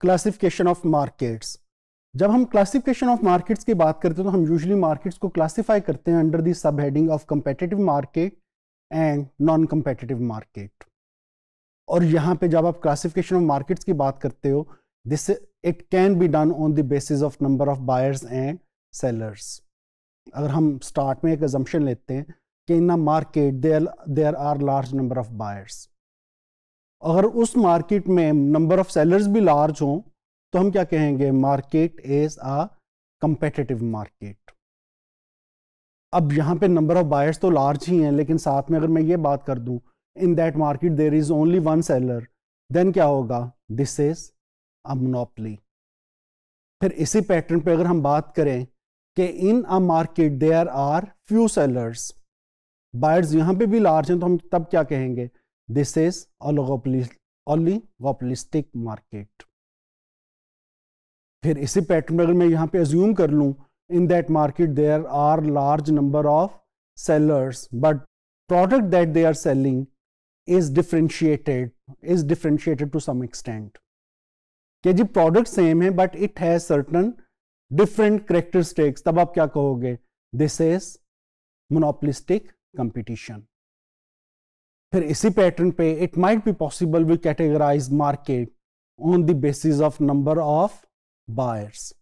Classification of markets जब हम classification of markets की बात करते हैं तो हम यूजली मार्केट्स को क्लासिफाई करते हैं under the sub heading of competitive market and non competitive market और यहाँ पे जब आप क्लासिफिकेशन ऑफ मार्केट्स की बात करते हो this it can be done on the basis of number of buyers and sellers अगर हम स्टार्ट में एक एजम्पन लेते हैं कि in market there there are large number of buyers अगर उस मार्केट में नंबर ऑफ सेलर्स भी लार्ज हों तो हम क्या कहेंगे market is a competitive market अब यहाँ पे नंबर ऑफ बायर्स तो लार्ज ही हैं लेकिन साथ में अगर मैं ये बात कर दूं in that market there is only one seller then क्या होगा दिस इज अ मोनोपली फिर इसी पैटर्न पे अगर हम बात करें कि in a market there are few sellers buyers यहाँ पे भी लार्ज हैं तो हम तब क्या कहेंगे This is oligopolistic market. फिर इसी पैटर्न में अगर मैं यहां पे एज्यूम कर लू in that market there are large number of sellers but product that they are selling is differentiated is differentiated to some extent कि जी प्रोडक्ट सेम है but it has certain different characteristics तब आप क्या कहोगे this is monopolistic competition फिर इसी pattern पे it might be possible we categorize market on the basis of number of buyers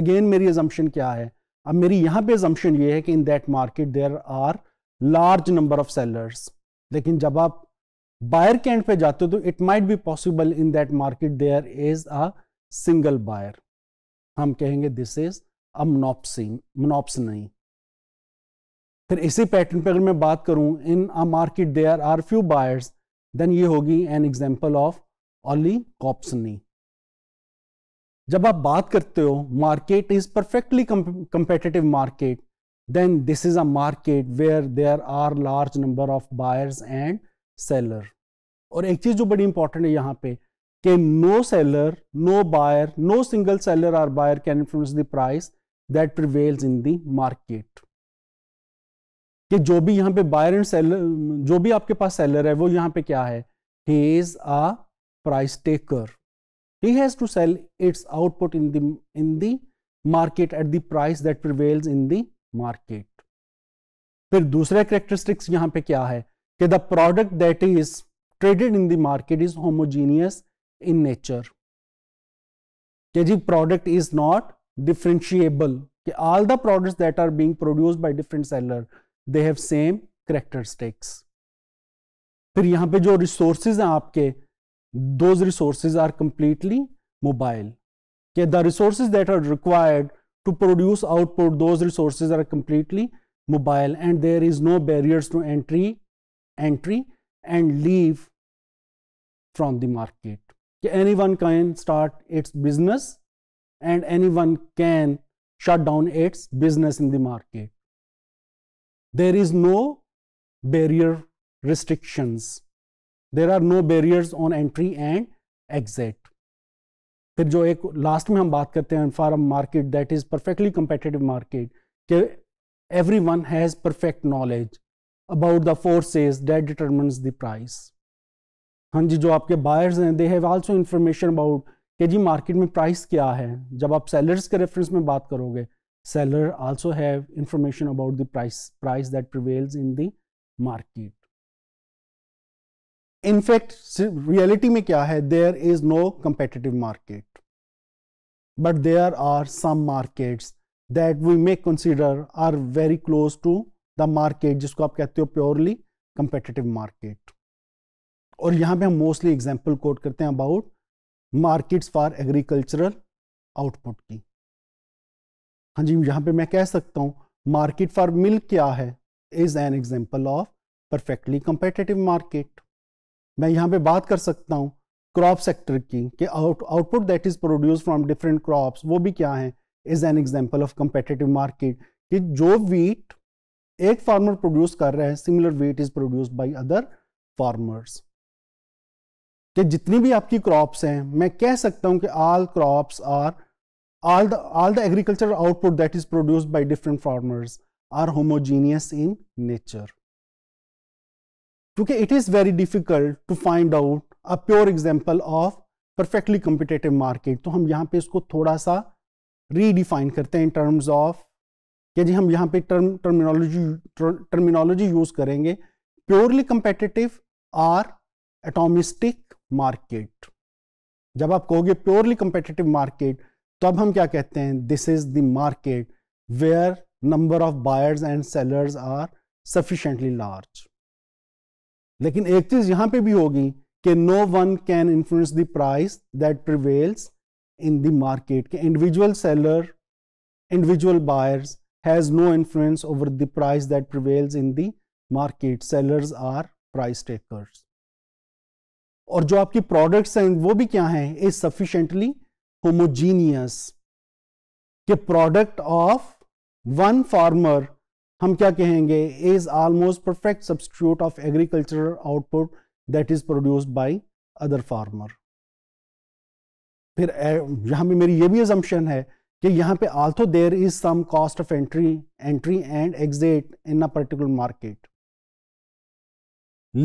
again मेरी एजम्पन क्या है अब मेरी यहां पे एजम्पन ये है कि in that market there are large number of sellers लेकिन जब आप बायर के एंड पे जाते हो तो it might be possible in that market there is a single buyer हम कहेंगे दिस इज अ मोनोप्सी मोनोप्स नहीं फिर इसी पैटर्न पे अगर मैं बात करूं in a market there are few buyers then ये होगी an example of oligopsony जब आप बात करते हो market is perfectly competitive market then this is a market where there are large number of buyers and seller और एक चीज जो बड़ी इंपॉर्टेंट है यहां पे कि no seller no buyer no single seller or buyer can influence the price that prevails in the market कि जो भी यहाँ पे बायर एंड सेलर जो भी आपके पास सेलर है वो यहाँ पे क्या है he is a price taker he has to sell its output in the in the market at the price that prevails in the market फिर दूसरा करेक्टरिस्टिक्स यहाँ पे क्या है कि the product that is traded in the market is homogeneous in nature के जी product is not differentiable all the products that are being produced by different seller they have same characteristics फिर यहाँ पे जो रिसोर्सेज हैं आपके those resources are completely mobile कि the resources that are required to produce output those resources are completely mobile and there is no barriers to entry entry and leave from the market कि anyone can start its business and anyone can shut down its business in the market. there is no barrier restrictions there are no barriers on entry and exit फिर जो एक last में हम बात करते हैं a market that is perfectly competitive market कि everyone has perfect knowledge about the forces that determines the price हाँ जी जो आपके बायर्स हैं they have also information about कि जी मार्केट में प्राइस क्या है जब आप सेलर्स के रेफरेंस में बात करोगे seller also have information about the price price that prevails in the market in fact reality mein kya hai there is no competitive market but there are some markets that we may consider are very close to the market jisko aap kehte ho purely competitive market aur yahan pe hum mostly example quote karte hain about markets for agricultural output ki हाँ जी यहाँ पे मैं कह सकता हूँ market for milk क्या है is an example of perfectly competitive market मैं यहाँ पे बात कर सकता हूँ क्रॉप सेक्टर की कि output that is produce from different crops वो भी क्या है is an example of competitive market कि जो वीट एक फार्मर प्रोड्यूस कर रहा है similar wheat is produce by other farmers कि जितनी भी आपकी क्रॉप्स हैं मैं कह सकता हूँ कि all crops are all the all the agricultural output that is produced by different farmers are homogeneous in nature okay it is very difficult to find out a pure example of perfectly competitive market तो हम यहाँ पे इसको थोड़ा सा redefine करते हैं terms of कि जी हम यहाँ पे term terminology terminology use karenge purely competitive or atomistic market jab aap kahoge purely competitive market तो अब हम क्या कहते हैं this is the market where number of buyers and sellers are sufficiently large लेकिन एक चीज यहां पे भी होगी कि no one can influence the price that prevails in the market के individual seller individual buyers has no influence over the price that prevails in the market sellers are price takers और जो आपकी प्रोडक्ट्स हैं वो भी क्या हैं is sufficiently homogeneous के प्रोडक्ट ऑफ वन फार्मर हम क्या कहेंगे is almost perfect substitute of agricultural output that is produced by other farmer फिर यहां पे मेरी ये भी एजम्पन है कि यहां पे also there is some cost of entry entry and exit in a particular market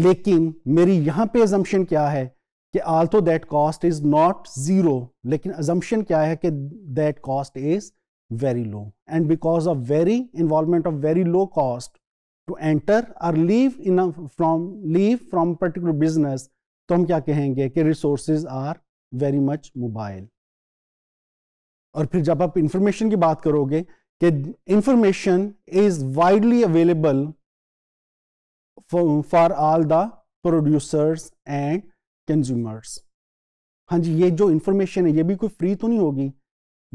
लेकिन मेरी यहां पे एजम्पन क्या है कि also that cost is not zero लेकिन अजम्पन क्या है कि that cost is very low and because of very involvement of very low cost to enter और leave in from leave from particular business तो हम क्या कहेंगे कि resource are very much mobile और फिर जब आप इंफॉर्मेशन की बात करोगे कि information is widely available for all the producers and consumers हाँ जी ये जो इंफॉर्मेशन है ये भी कोई फ्री तो नहीं होगी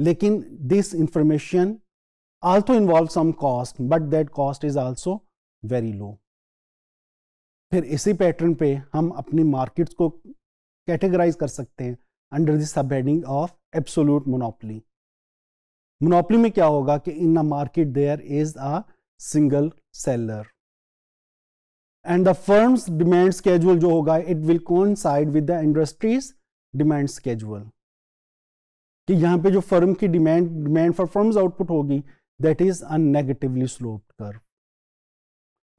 लेकिन this information also involve some cost but that cost is also very low फिर इसी पैटर्न पे हम अपनी मार्केट्स को कैटेगराइज कर सकते हैं under the sub heading of absolute monopoly monopoly में क्या होगा कि in a market there is a single seller and the firm's demand schedule जो होगा it will coincide with the industry's demand schedule कि यहां पे जो फर्म की demand demand for firm's output होगी दैट इज अ स्लोप्ड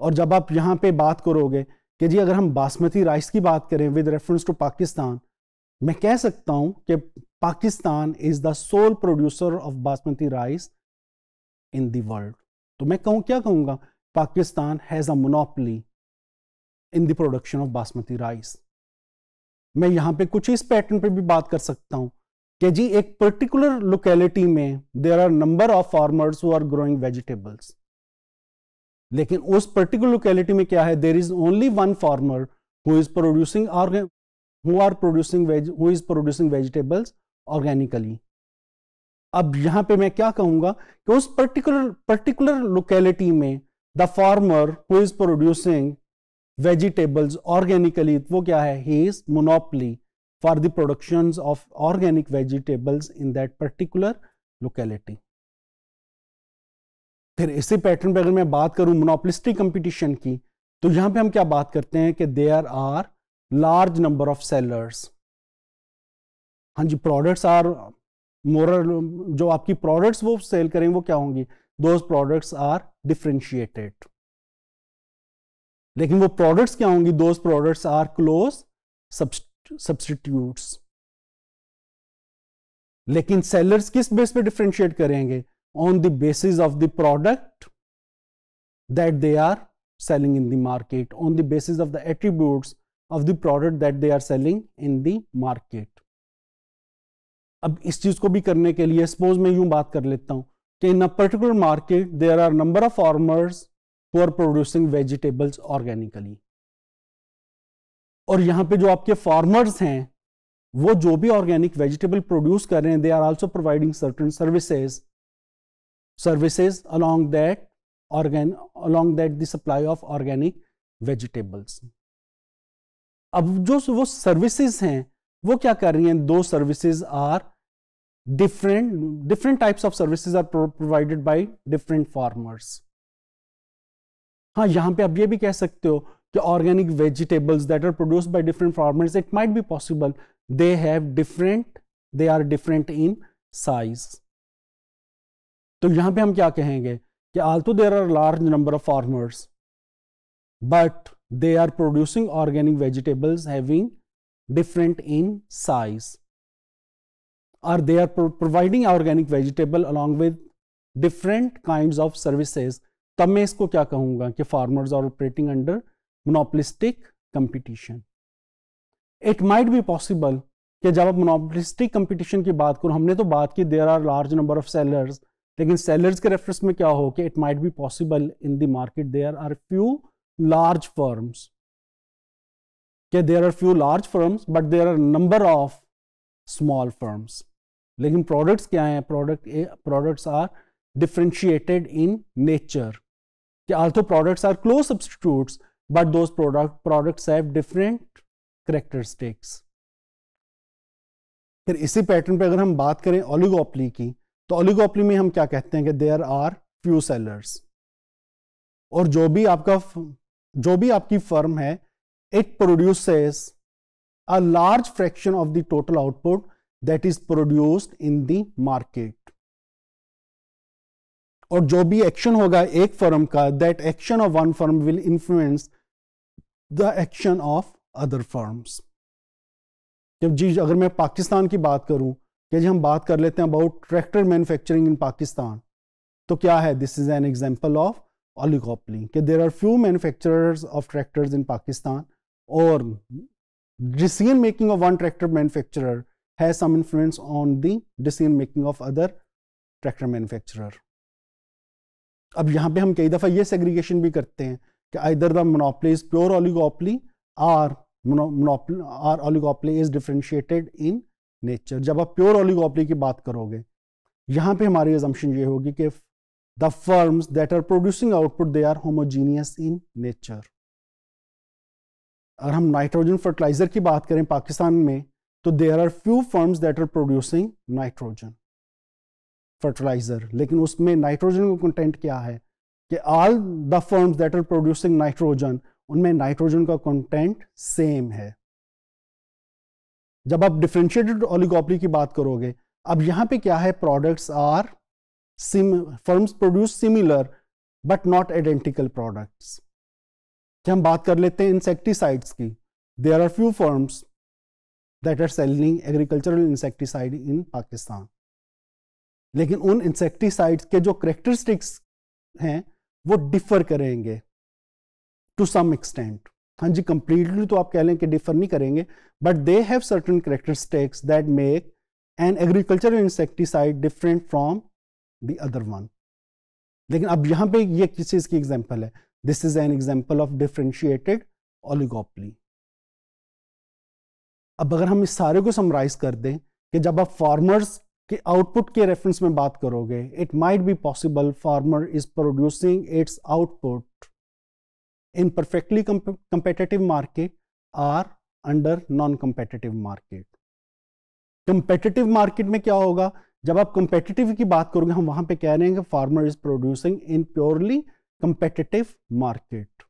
और जब आप यहाँ पे बात करोगे कि जी अगर हम बासमती राइस की बात करें विद रेफरेंस टू पाकिस्तान मैं कह सकता हूं कि Pakistan is the sole producer of basmati rice in the world तो मैं कहूं क्या कहूंगा Pakistan has a monopoly in the production of basmati rice मैं यहां पे कुछ इस पैटर्न पे भी बात कर सकता हूं कि जी एक पर्टिकुलर लोकेलिटी में there are number of farmers who are growing vegetables लेकिन उस पर्टिकुलर लोकेलिटी में क्या है there is only one farmer who is producing who are producing who is producing vegetables organically अब यहां पे मैं क्या कहूंगा कि उस पर्टिकुलर पर्टिकुलर लोकेलिटी में the farmer who is producing vegetables organically वो क्या है he is monopoly for the production of organic vegetables in that particular locality फिर इसी पैटर्न पर अगर मैं बात करूं मोनोपलिस्टिक कंपटीशन की तो यहां पे हम क्या बात करते हैं कि there are large number of sellers हाँ जी प्रोडक्ट्स आर मोरल जो आपकी प्रोडक्ट्स वो सेल करेंगे वो क्या होंगी दोज प्रोडक्ट्स आर डिफ्रेंशिएटेड लेकिन वो प्रोडक्ट्स क्या होंगी those products are close substitutes लेकिन सेलर्स किस बेस पे डिफ्रेंशिएट करेंगे on the basis of the product that they are selling in the market on the basis of the attribute of the product that they are selling in the market अब इस चीज को भी करने के लिए सपोज मैं यूं बात कर लेता हूं कि in a particular market there are number of farmers are producing vegetables organically और यहाँ पे जो आपके फार्मर्स हैं वो जो भी ऑर्गेनिक वेजिटेबल प्रोड्यूस कर रहे हैं they are also providing certain services services along that organ along that the ply supply of organic vegetables अब जो वो सर्विसेज हैं वो क्या कर रही हैं those services are different different types of services are provided by different farmers हाँ यहाँ पे आप ये भी कह सकते हो कि organic vegetables that are produce by different farmers it might भी possible they have different they are different in size तो यहां पे हम क्या कहेंगे कि although there are large number of farmers but they are producing organic vegetables having different in size are they are providing organic vegetable along with different kind of services तब मैं इसको क्या कहूंगा कि farmers are operating under monopolistic competition it might be possible कि जब आप monopolistic competition की बात करो हमने तो बात की there are large number of sellers लेकिन सेलर्स के रेफरेंस में क्या हो कि it might be possible in the market there are few large firms के there are few large firms but there are number of small firms लेकिन products क्या हैं product products are differentiated in nature कि although products are close substitutes but those product products have different characteristics फिर इसी pattern पे अगर हम बात करें ओलिगोपली की तो ओलिगोपली में हम क्या कहते हैं कि देयर आर फ्यू सेलर्स और जो भी आपका जो भी आपकी फर्म है it produces a large fraction of the total output that is produced in the market और जो भी एक्शन होगा एक फर्म का that action of one firm will influence the action of other firms जब जी अगर मैं पाकिस्तान की बात करूं कि जी हम बात कर लेते हैं about tractor manufacturing in Pakistan तो क्या है this is an example of oligopoly के there are few manufacturers of tractor in Pakistan और decision making of one tractor manufacturer has some influence on the decision making of other tractor manufacturer अब यहाँ पे हम कई दफ़ा ये सेग्रीगेशन भी करते हैं कि either the monopolies pure oligopoly are are oligopoly is differentiated in nature जब आप प्योर ऑलिगोपली की बात करोगे यहाँ पे हमारी एजम्पन ये होगी कि the firms that are producing output they are homogeneous in nature अगर हम नाइट्रोजन फर्टिलाइजर की बात करें पाकिस्तान में तो there are few firms that are producing nitrogen fertiliser लेकिन उसमें नाइट्रोजन का कंटेंट क्या है कि all the firms that are producing nitrogen उनमें नाइट्रोजन का कंटेंट सेम है जब आप डिफ्रेंशिएटेड ऑलिगोपली की बात करोगे अब यहां पे क्या है products are sim firms produce similar but not identical products हम बात कर लेते हैं इंसेक्टिसाइड्स की there are few firms that are selling agricultural insecticide in Pakistan लेकिन उन इंसेक्टिसाइड्स के जो करेक्टरिस्टिक्स हैं वो डिफर करेंगे टू सम एक्सटेंट हाँ जी कंप्लीटली तो आप कह लें कि डिफर नहीं करेंगे but they have certain characteristics that make an agriculture insecticide different from the other one लेकिन अब यहां पे ये किस चीज़ की एग्जाम्पल है this is an example of differentiated oligopoly अब अगर हम इस सारे को समराइज कर दें कि जब आप फार्मर्स कि आउटपुट के रेफरेंस में बात करोगे it might be possible farmer is producing its output in perfectly competitive market or under non competitive market competitive market में क्या होगा जब आप कंपेटेटिव की बात करोगे हम वहां पे कह रहे हैं कि farmer is producing in purely competitive market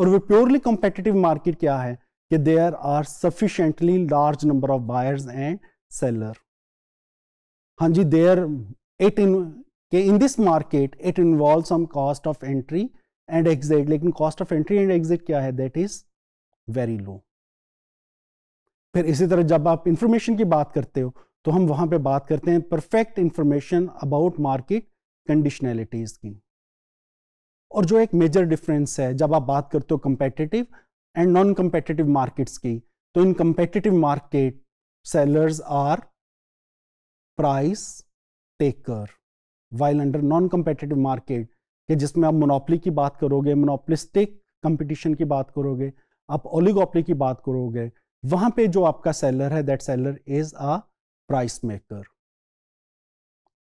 और वो प्योरली कंपेटेटिव मार्केट क्या है कि there are sufficiently large number of buyers and seller there it in के in this market it involve some cost of entry and exit लेकिन cost of entry and exit क्या है? That is very low फिर इसी तरह जब आप information की बात करते हो तो हम वहां पे बात करते हैं perfect information about market conditionalities की और जो एक मेजर डिफरेंस है जब आप बात करते हो competitive and non competitive markets की तो in competitive market sellers are price taker while under non competitive market कि जिसमें आप मोनोपली की बात करोगे मोनोपलिस्टिक कंपटीशन की बात करोगे आप ओलिगोपली की बात करोगे वहां पे जो आपका सेलर है that seller is a price maker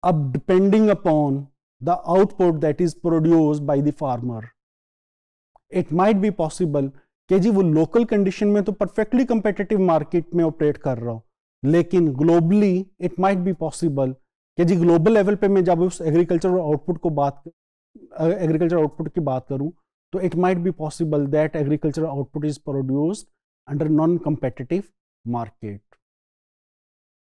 अब depending upon the output that is produce by the farmer it might be possible कि जी वो लोकल कंडीशन में तो परफेक्टली कंपेटिटिव मार्केट में ऑपरेट कर रहा हूं लेकिन globally it might be possible कि जी ग्लोबल लेवल पे मैं जब उस एग्रीकल्चर आउटपुट को बात एग्रीकल्चर आउटपुट की बात करूं तो it might be possible that agriculture output is produced under non competitive market